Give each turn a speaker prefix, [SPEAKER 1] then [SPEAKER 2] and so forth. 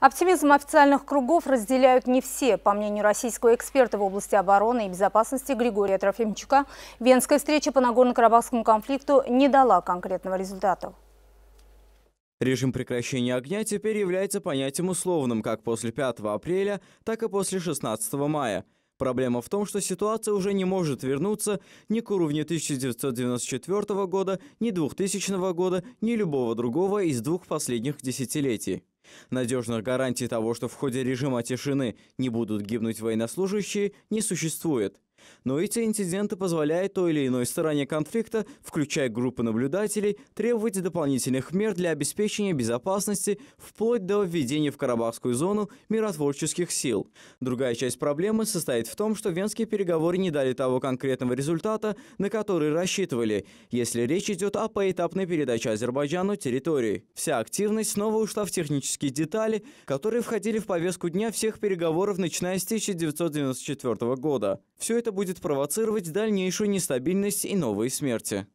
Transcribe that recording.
[SPEAKER 1] Оптимизм официальных кругов разделяют не все. По мнению российского эксперта в области обороны и безопасности Григория Трофимчука, Венская встреча по Нагорно-Карабахскому конфликту не дала конкретного результата.
[SPEAKER 2] Режим прекращения огня теперь является понятием условным как после 5 апреля, так и после 16 мая. Проблема в том, что ситуация уже не может вернуться ни к уровню 1994 года, ни 2000 года, ни любого другого из двух последних десятилетий. Надежных гарантий того, что в ходе режима тишины не будут гибнуть военнослужащие, не существует. Но эти инциденты позволяют той или иной стороне конфликта, включая группы наблюдателей, требовать дополнительных мер для обеспечения безопасности вплоть до введения в Карабахскую зону миротворческих сил. Другая часть проблемы состоит в том, что венские переговоры не дали того конкретного результата, на который рассчитывали, если речь идет о поэтапной передаче Азербайджану территории. Вся активность снова ушла в технические детали, которые входили в повестку дня всех переговоров, начиная с 1994 года. Все это это будет провоцировать дальнейшую нестабильность и новые смерти.